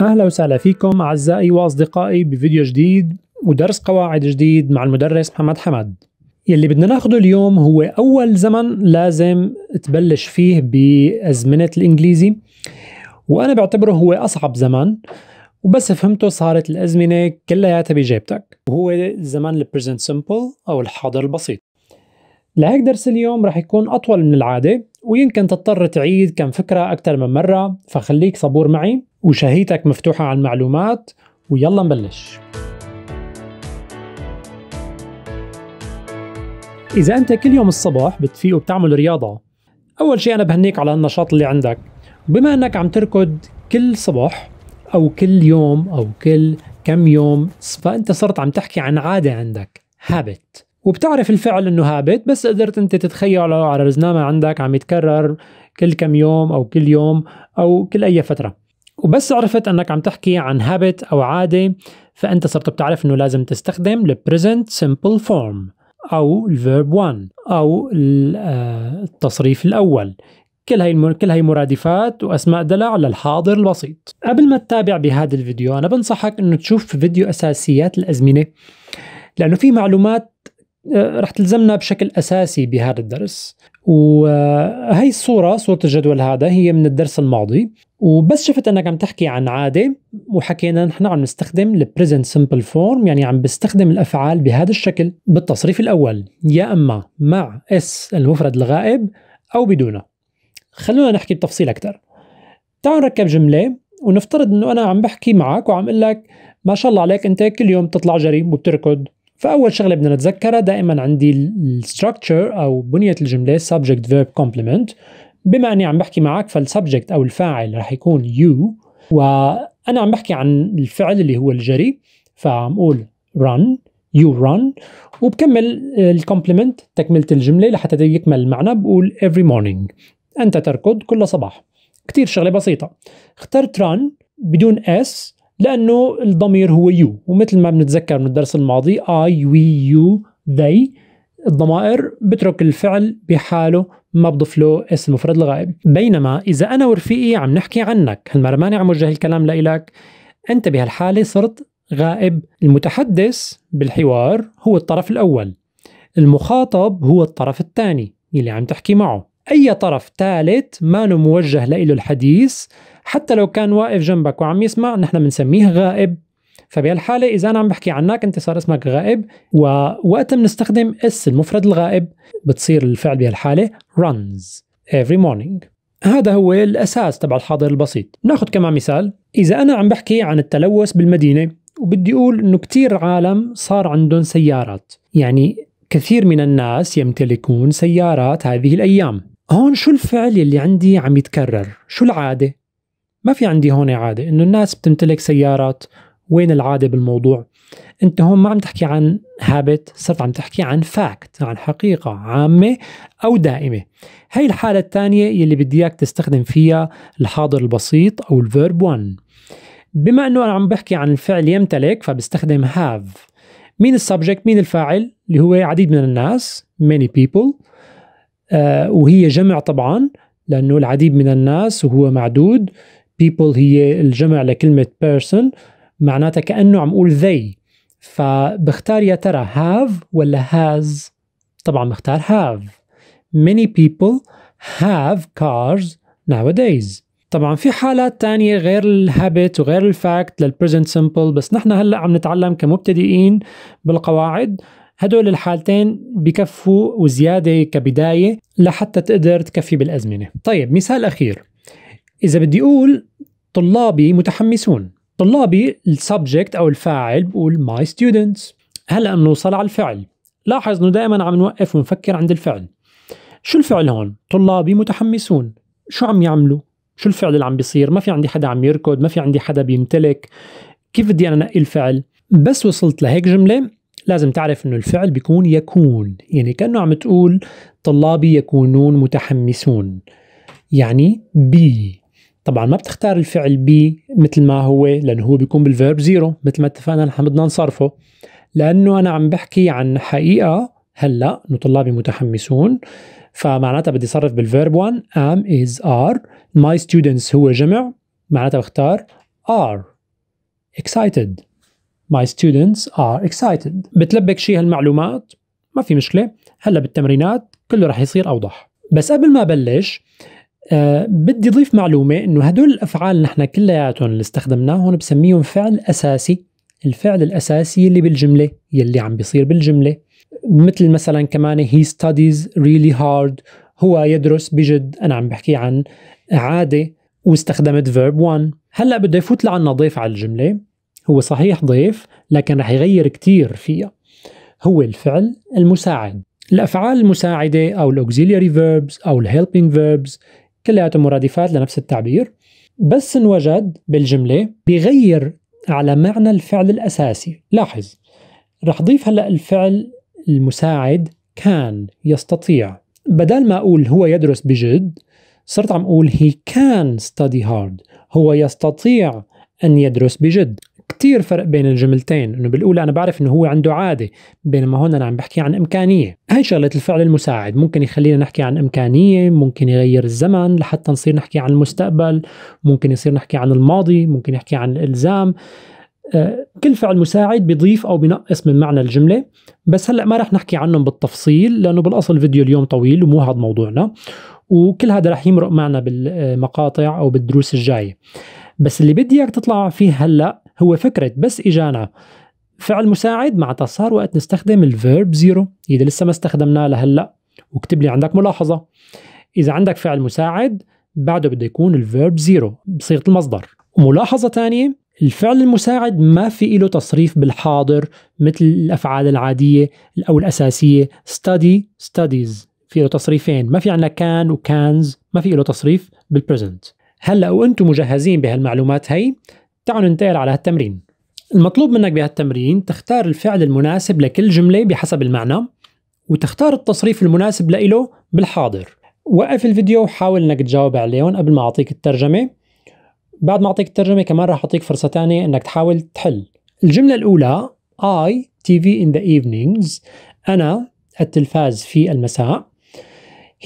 أهلا وسهلا فيكم أعزائي وأصدقائي بفيديو جديد ودرس قواعد جديد مع المدرس محمد حمد يلي بدنا ناخده اليوم هو أول زمن لازم تبلش فيه بأزمنة الإنجليزي وأنا بعتبره هو أصعب زمن وبس فهمته صارت الأزمنة كلياتها بجيبتك وهو زمن البريزنت سمبل أو الحاضر البسيط لهيك درس اليوم رح يكون أطول من العادة ويمكن تضطر تعيد كم فكرة أكثر من مرة فخليك صبور معي وشهيتك مفتوحة على المعلومات ويلا نبلش إذا أنت كل يوم الصبح بتفيق وبتعمل رياضة أول شيء أنا بهنيك على النشاط اللي عندك بما أنك عم تركض كل صبح أو كل يوم أو كل كم يوم فأنت صرت عم تحكي عن عادة عندك هابت وبتعرف الفعل انه هابت بس قدرت انت تتخيله على رزنامه عندك عم يتكرر كل كم يوم او كل يوم او كل اي فتره وبس عرفت انك عم تحكي عن هابت او عاده فانت صرت بتعرف انه لازم تستخدم البريزنت سمبل فورم او الفيرب 1 او آه، التصريف الاول كل هاي كل هاي مرادفات واسماء دلع للحاضر البسيط قبل ما تتابع بهذا الفيديو انا بنصحك انه تشوف فيديو اساسيات الازمنه لانه في معلومات رح تلزمنا بشكل أساسي بهذا الدرس وهي الصورة صورة الجدول هذا هي من الدرس الماضي وبس شفت أنك عم تحكي عن عادة وحكينا نحن عم نستخدم البريزنت سمبل فورم يعني عم بستخدم الأفعال بهذا الشكل بالتصريف الأول يا أما مع اس المفرد الغائب أو بدونه خلونا نحكي بتفصيل أكثر تعالوا نركب جملة ونفترض أنه أنا عم بحكي معك وعم أقول لك ما شاء الله عليك أنت كل يوم بتطلع جري وبتركض فاول شغله بدنا نتذكرها دائما عندي الستراكشر او بنيه الجمله subject verb complement بما اني عم بحكي معك فالسبجكت او الفاعل رح يكون يو وانا عم بحكي عن الفعل اللي هو الجري فعم اقول run you run وبكمل الكومبلمنت تكمله الجمله لحتى يكمل المعنى بقول every morning انت تركض كل صباح كتير شغله بسيطه اخترت run بدون اس لانه الضمير هو يو ومثل ما بنتذكر من الدرس الماضي اي وي يو ذي الضمائر بترك الفعل بحاله ما بضيف له اسم مفرد الغائب بينما اذا انا ورفيقي عم نحكي عنك هالمره ماني عم وجه الكلام لإلك انت بهالحاله صرت غائب المتحدث بالحوار هو الطرف الاول المخاطب هو الطرف الثاني اللي عم تحكي معه أي طرف ثالث ما موجه له الحديث حتى لو كان واقف جنبك وعم يسمع نحن بنسميه غائب فبهالحالة إذا أنا عم بحكي عنك أنت صار اسمك غائب ووقت بنستخدم اس المفرد الغائب بتصير الفعل بهالحالة runs every morning هذا هو الأساس تبع الحاضر البسيط ناخذ كمان مثال إذا أنا عم بحكي عن التلوث بالمدينة وبدي أقول أنه كتير عالم صار عندهم سيارات يعني كثير من الناس يمتلكون سيارات هذه الأيام هون شو الفعل يلي عندي عم يتكرر شو العادة ما في عندي هون عادة انه الناس بتمتلك سيارات وين العادة بالموضوع انت هون ما عم تحكي عن هابت صرت عم تحكي عن فاكت عن حقيقة عامة او دائمة هاي الحالة الثانية يلي بدي اياك تستخدم فيها الحاضر البسيط او الفيرب 1 بما انه انا عم بحكي عن الفعل يمتلك فبستخدم هاف مين السبجكت مين الفاعل اللي هو عديد من الناس many people آه، وهي جمع طبعا لأنه العديد من الناس وهو معدود people هي الجمع لكلمة person معناتها كأنه عم أقول they فبختار يا ترى have ولا has طبعا بختار have many people have cars nowadays طبعا في حالات تانية غير الهابت وغير الفاكت للبريزنت سمبل بس نحن هلا عم نتعلم كمبتدئين بالقواعد هدول الحالتين بكفوا وزيادة كبداية لحتى تقدر تكفي بالأزمنة طيب مثال أخير إذا بدي أقول طلابي متحمسون طلابي السبجكت أو الفاعل بقول ماي ستودنتس هلأ بنوصل على الفعل لاحظ انه دائما عم نوقف ونفكر عند الفعل شو الفعل هون طلابي متحمسون شو عم يعملوا شو الفعل اللي عم بيصير ما في عندي حدا عم يركض ما في عندي حدا بيمتلك كيف بدي انا انقي الفعل بس وصلت لهيك جمله لازم تعرف انه الفعل بيكون يكون يعني كانه عم تقول طلابي يكونون متحمسون يعني بي طبعا ما بتختار الفعل بي مثل ما هو لانه هو بيكون بالفيرب زيرو مثل ما اتفقنا نحن بدنا نصرفه لانه انا عم بحكي عن حقيقه هلا انه طلابي متحمسون فمعناتها بدي صرف بالفيرب 1 ام از ار ماي ستودنتس هو جمع معناتها بختار ار excited My students are excited بتلبك شي هالمعلومات ما في مشكلة هلا بالتمرينات كله رح يصير أوضح بس قبل ما أبلش أه بدي أضيف معلومة إنه هدول الأفعال نحن كلياتهم اللي استخدمناهم بسميهم فعل أساسي الفعل الأساسي اللي بالجملة يلي عم بيصير بالجملة مثل مثلا كمان he studies really hard هو يدرس بجد أنا عم بحكي عن عادة واستخدمت verb 1 هلا بده يفوت لعنا ضيف على الجملة هو صحيح ضيف لكن رح يغير كتير فيها هو الفعل المساعد الأفعال المساعدة أو الأوكسيلياري فيربز أو الهيلبينج فيربز كلياتهم مرادفات لنفس التعبير بس انوجد بالجملة بيغير على معنى الفعل الأساسي لاحظ رح ضيف هلأ الفعل المساعد كان يستطيع بدل ما أقول هو يدرس بجد صرت عم أقول he can study hard هو يستطيع أن يدرس بجد كتير فرق بين الجملتين انه بالاولى انا بعرف انه هو عنده عاده بينما هون انا عم بحكي عن امكانيه هاي شغله الفعل المساعد ممكن يخلينا نحكي عن امكانيه ممكن يغير الزمن لحتى نصير نحكي عن المستقبل ممكن يصير نحكي عن الماضي ممكن يحكي عن الالزام آه، كل فعل مساعد بيضيف او بينقص من معنى الجمله بس هلا ما رح نحكي عنهم بالتفصيل لانه بالاصل فيديو اليوم طويل ومو هذا موضوعنا وكل هذا رح يمرق معنا بالمقاطع او بالدروس الجايه بس اللي بدي اياك تطلع فيه هلا هو فكرة بس إجانا فعل مساعد معناتها صار وقت نستخدم الفيرب زيرو إذا لسه ما استخدمناه لهلا واكتب لي عندك ملاحظة إذا عندك فعل مساعد بعده بده يكون الفيرب زيرو بصيغة المصدر وملاحظة ثانية الفعل المساعد ما في له تصريف بالحاضر مثل الأفعال العادية أو الأساسية study studies في له تصريفين ما في عندنا كان وكانز ما في له تصريف بالبريزنت هلا وانتم مجهزين بهالمعلومات هي تعالوا ننتقل على هالتمرين المطلوب منك بهالتمرين تختار الفعل المناسب لكل جملة بحسب المعنى وتختار التصريف المناسب لإله بالحاضر وقف الفيديو وحاول انك تجاوب عليهم قبل ما اعطيك الترجمه بعد ما اعطيك الترجمه كمان راح اعطيك فرصه ثانيه انك تحاول تحل الجمله الاولى I TV in the evenings انا التلفاز في المساء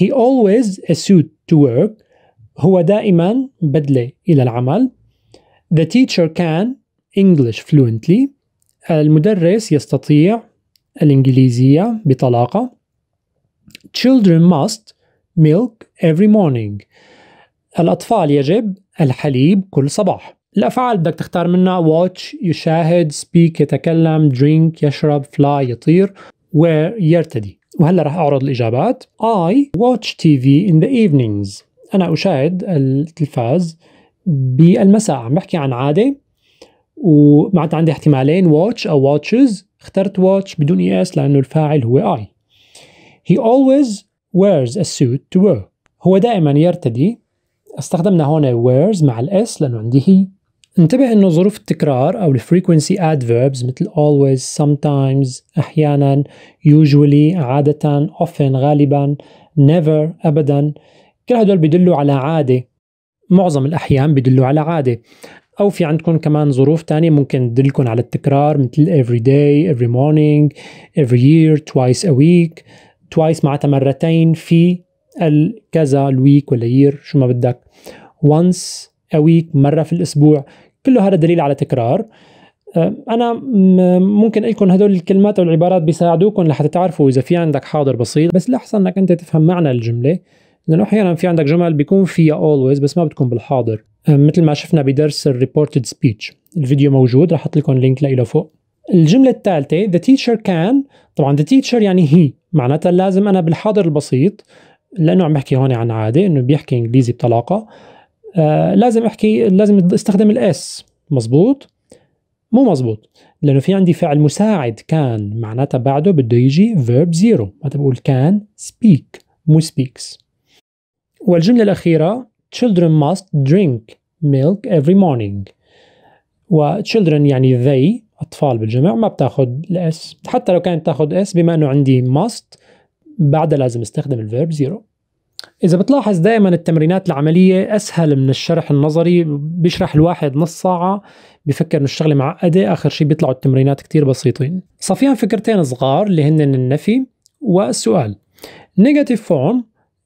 He always a suit to work هو دائما بدله الى العمل The teacher can English fluently. المدرس يستطيع الإنجليزية بطلاقة. Children must milk every morning. الأطفال يجب الحليب كل صباح. الأفعال بدك تختار منها watch يشاهد speak يتكلم drink يشرب fly يطير where يرتدي وهلا راح أعرض الإجابات I watch TV in the evenings أنا أشاهد التلفاز بالمساء عم بحكي عن عاده ومعناتها عندي احتمالين واتش او واتشز اخترت واتش بدون اي e اس لانه الفاعل هو اي he always wears a suit to wear هو دائما يرتدي استخدمنا هون wears مع الاس لانه عندي هي انتبه انه ظروف التكرار او الفريكونسي adverbs مثل always sometimes احيانا usually عاده often غالبا never ابدا كل هدول بيدلوا على عاده معظم الأحيان بدلوا على عادة أو في عندكم كمان ظروف تانية ممكن تدلكم على التكرار مثل every day, every morning, every year, twice a week twice معناتها مرتين في الكذا الويك ولا year شو ما بدك once a week مرة في الأسبوع كله هذا دليل على تكرار أه، انا ممكن لكم هدول الكلمات والعبارات بيساعدوكم لحتى تعرفوا اذا في عندك حاضر بسيط بس الاحسن انك انت تفهم معنى الجمله لانه احيانا في عندك جمل بيكون فيها اولويز بس ما بتكون بالحاضر مثل ما شفنا بدرس الريبورتد سبيتش الفيديو موجود رح احط لكم لينك له فوق الجملة الثالثة ذا تيشر كان طبعا ذا تيشر يعني هي معناتها لازم أنا بالحاضر البسيط لأنه عم بحكي هون عن عادة إنه بيحكي إنجليزي بطلاقة آه لازم أحكي لازم استخدم الإس مزبوط مو مزبوط لأنه في عندي فعل مساعد كان معناتها بعده بده يجي فيرب زيرو ما بقول كان speak مو سبيكس والجملة الأخيرة children must drink milk every morning و children يعني they أطفال بالجمع ما بتاخد الاس حتى لو كانت تاخد اس بما أنه عندي must بعدها لازم استخدم الفيرب zero إذا بتلاحظ دائما التمرينات العملية أسهل من الشرح النظري بيشرح الواحد نص ساعة بفكر إنه الشغلة معقدة آخر شيء بيطلعوا التمرينات كتير بسيطين صفيان فكرتين صغار اللي هن النفي والسؤال negative form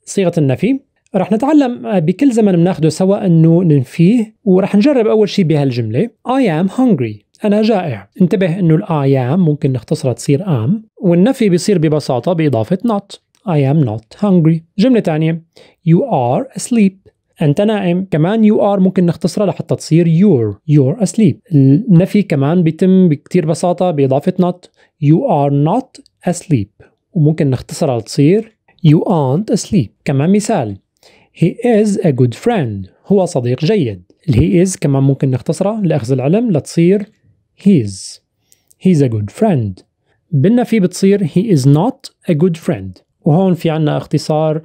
صيغة النفي رح نتعلم آه، بكل زمن بناخده سوا انه ننفيه ورح نجرب اول شيء بهالجمله I am hungry أنا جائع انتبه أنه ال I am ممكن نختصرها تصير am والنفي بيصير ببساطة بإضافة not I am not hungry جملة تانية You are asleep أنت نائم كمان you are ممكن نختصرها لحتى تصير your You're asleep النفي كمان بيتم بكتير بساطة بإضافة not You are not asleep وممكن نختصرها لتصير You aren't asleep كمان مثال He is a good friend هو صديق جيد He is كمان ممكن نختصرها لأخذ العلم لتصير he's he's a good friend بالنفي في بتصير he is not a good friend وهون في عنا اختصار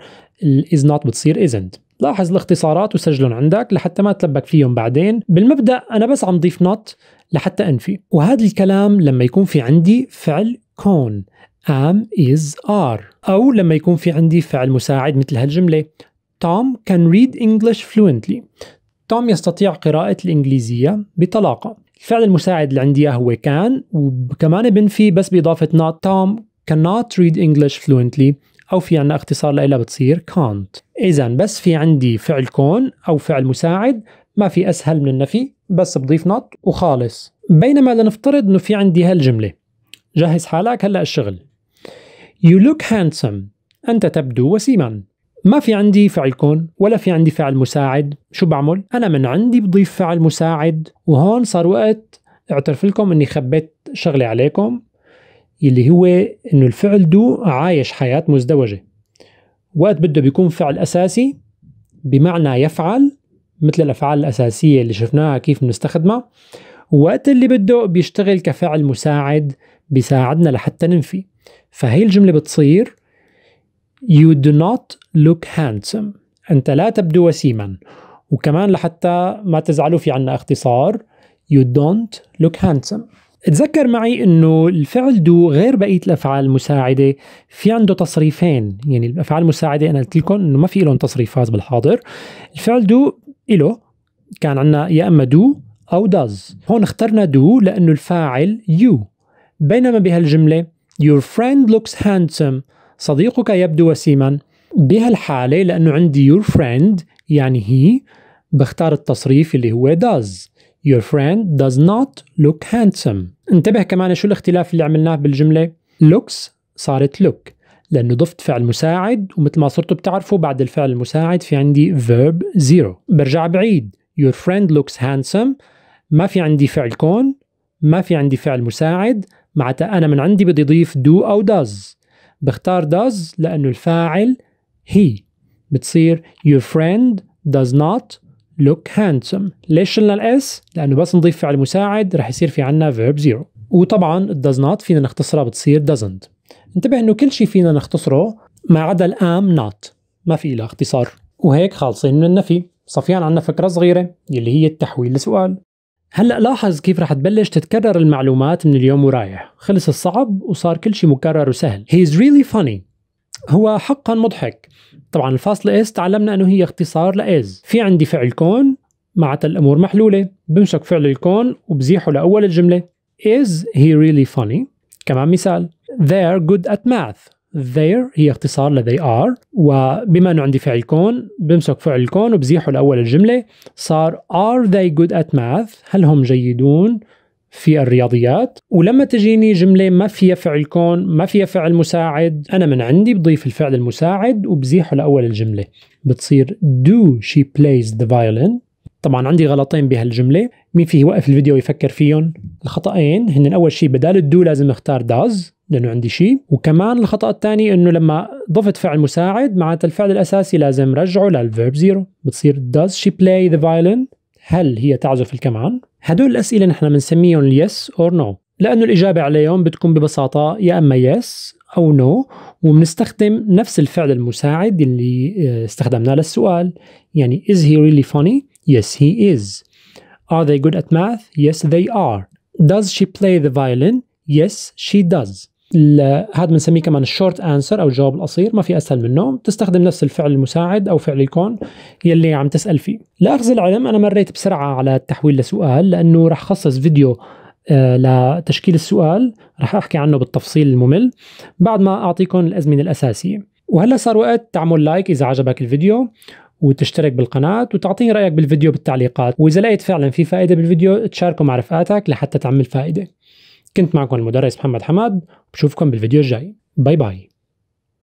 is not بتصير isn't لاحظ الاختصارات وسجلهم عندك لحتى ما تلبك فيهم بعدين بالمبدأ أنا بس عم ضيف not لحتى أنفي وهذا الكلام لما يكون في عندي فعل كون am is are أو لما يكون في عندي فعل مساعد مثل هالجملة توم can read English fluently. توم يستطيع قراءة الإنجليزية بطلاقة. الفعل المساعد اللي عندي هو كان وكمان بنفي بس بإضافة not توم cannot read English fluently أو في عنا اختصار لها بتصير can't. إذا بس في عندي فعل كون أو فعل مساعد ما في أسهل من النفي بس بضيف not وخالص. بينما لنفترض إنه في عندي هالجملة جهز حالك هلا الشغل. You look handsome. أنت تبدو وسيما. ما في عندي فعل كون ولا في عندي فعل مساعد شو بعمل انا من عندي بضيف فعل مساعد وهون صار وقت اعترف لكم اني خبيت شغله عليكم اللي هو انه الفعل دو عايش حياه مزدوجه وقت بده بيكون فعل اساسي بمعنى يفعل مثل الافعال الاساسيه اللي شفناها كيف بنستخدمها وقت اللي بده بيشتغل كفعل مساعد بيساعدنا لحتى ننفي فهي الجمله بتصير You do not look handsome أنت لا تبدو وسيما وكمان لحتى ما تزعلوا في عنا اختصار You don't look handsome تذكر معي انه الفعل دو غير بقيه الافعال المساعده في عنده تصريفين يعني الافعال المساعده انا قلت لكم انه ما في لهم تصريفات بالحاضر الفعل دو له كان عندنا يا اما دو او does هون اخترنا دو لانه الفاعل يو بينما بهالجمله your friend looks handsome صديقك يبدو وسيما بهالحالة لأنه عندي your friend يعني هي بختار التصريف اللي هو does Your friend does not look handsome انتبه كمان شو الاختلاف اللي عملناه بالجملة looks صارت look لأنه ضفت فعل مساعد ومثل ما صرتوا بتعرفوا بعد الفعل المساعد في عندي verb zero برجع بعيد Your friend looks handsome ما في عندي فعل كون ما في عندي فعل مساعد معناتها أنا من عندي بدي أضيف do أو does بختار does لأنه الفاعل he بتصير your friend does not look handsome ليش شلنا الاس؟ لأنه بس نضيف فعل مساعد رح يصير في عنا verb zero وطبعا does not فينا نختصرها بتصير doesn't انتبه انه كل شيء فينا نختصره ما عدا الام not ما في لها اختصار وهيك خالصين من النفي صفيان عنا فكرة صغيرة يلي هي التحويل لسؤال هلا لاحظ كيف رح تبلش تتكرر المعلومات من اليوم ورايح خلص الصعب وصار كل شيء مكرر وسهل هي از ريلي فاني هو حقا مضحك طبعا الفاصلة اس تعلمنا انه هي اختصار لإز في عندي فعل كون معناتها الامور محلولة بمسك فعل الكون وبزيحه لاول الجملة is he really funny كمان مثال they're good at math there هي اختصار ل they are وبما انه عندي فعل كون بمسك فعل الكون وبزيحه لاول الجمله صار are they good at math هل هم جيدون في الرياضيات ولما تجيني جمله ما فيها فعل كون ما فيها فعل مساعد انا من عندي بضيف الفعل المساعد وبزيحه لاول الجمله بتصير do she plays the violin طبعا عندي غلطين بهالجمله مين فيه يوقف الفيديو ويفكر فيهم الخطأين هن اول شيء بدال الدو لازم اختار does لانه عندي شيء وكمان الخطا الثاني انه لما ضفت فعل مساعد معناتها الفعل الاساسي لازم رجعه للفيرب زيرو بتصير does she play the violin هل هي تعزف الكمان هدول الاسئله نحن بنسميهم yes or no لانه الاجابه عليهم بتكون ببساطه يا اما yes او نو no وبنستخدم نفس الفعل المساعد اللي آه، استخدمناه للسؤال يعني is he really funny yes he is are they good at math yes they are does she play the violin yes she does هذا بنسميه كمان الشورت انسر او الجواب القصير ما في اسهل منه بتستخدم نفس الفعل المساعد او فعل الكون يلي عم تسال فيه لاخذ العلم انا مريت بسرعه على التحويل لسؤال لانه رح خصص فيديو آه، لتشكيل السؤال رح احكي عنه بالتفصيل الممل بعد ما اعطيكم الازمنه الاساسيه وهلا صار وقت تعمل لايك اذا عجبك الفيديو وتشترك بالقناة وتعطيني رأيك بالفيديو بالتعليقات وإذا لقيت فعلا في فائدة بالفيديو تشاركه مع رفقاتك لحتى تعمل فائدة كنت معكم المدرس محمد حماد وبشوفكم بالفيديو الجاي باي باي